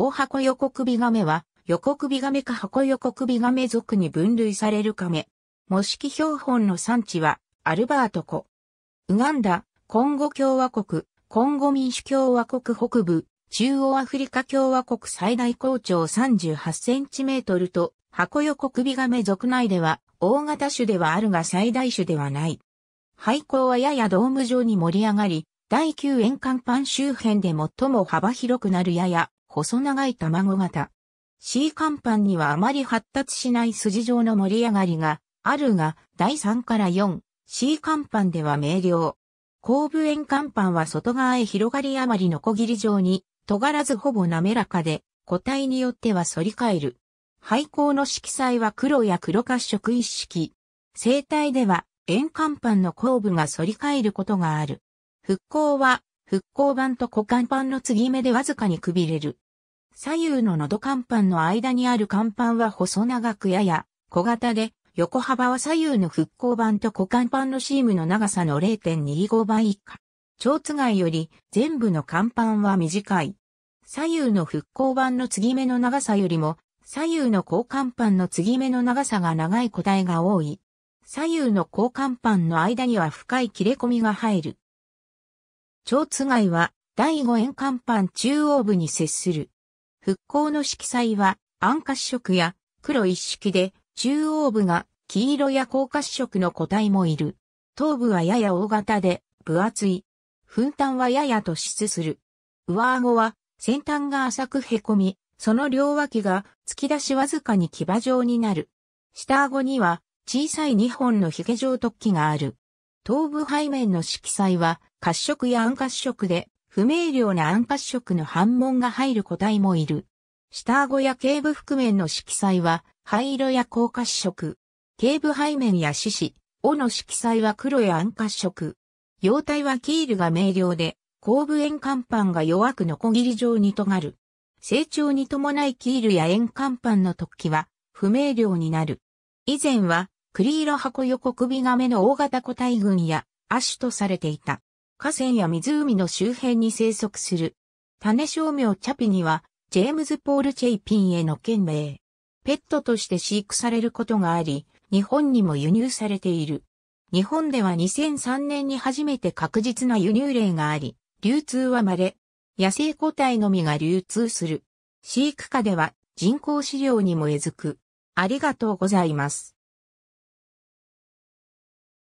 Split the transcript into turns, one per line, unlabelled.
大箱横首亀は、横首亀か箱横首亀族に分類される亀。模式標本の産地は、アルバート湖。ウガンダ、コンゴ共和国、コンゴ民主共和国北部、中央アフリカ共和国最大高潮38センチメートルと、箱横首亀族内では、大型種ではあるが最大種ではない。廃校はややドーム状に盛り上がり、第9円間パン周辺で最も幅広くなるやや細長い卵型。C 乾板にはあまり発達しない筋状の盛り上がりがあるが、第3から4、C 乾板では明瞭。後部円乾板は外側へ広がり余りのこぎり状に、尖らずほぼ滑らかで、個体によっては反り返る。廃校の色彩は黒や黒褐色一色。生体では、円乾板の後部が反り返ることがある。復興は、復興板と股間板の継ぎ目でわずかにくびれる。左右の喉乾板の間にある乾板は細長くやや小型で、横幅は左右の復興板と股間板のシームの長さの0.25倍以下。蝶津がより全部の乾板は短い。左右の復興板の継ぎ目の長さよりも、左右の交換板の継ぎ目の長さが長い個体が多い。左右の交換板の間には深い切れ込みが入る。蝶津がは第五円乾板中央部に接する。復興の色彩は暗褐色や黒一色で、中央部が黄色や高褐色の個体もいる。頭部はやや大型で分厚い。分担はやや突出する。上顎は先端が浅く凹み、その両脇が突き出しわずかに牙状になる。下顎には小さい2本の髭状突起がある。頭部背面の色彩は褐色や暗褐色で不明瞭な暗褐色の斑紋が入る個体もいる。下顎や頸部覆面の色彩は灰色や高褐色。頸部背面や四肢、尾の色彩は黒や暗褐色。容体はキールが明瞭で、後部円甲板が弱くノコギリ状に尖る。成長に伴いキールや円甲板の突起は不明瞭になる。以前は、栗色箱横首亀の大型個体群や亜種とされていた。河川や湖の周辺に生息する。種商名チャピには、ジェームズ・ポール・チェイピンへの県名。ペットとして飼育されることがあり、日本にも輸入されている。日本では2003年に初めて確実な輸入例があり、流通は稀。野生個体のみが流通する。飼育下では人工飼料にもえずく。ありがとうございます。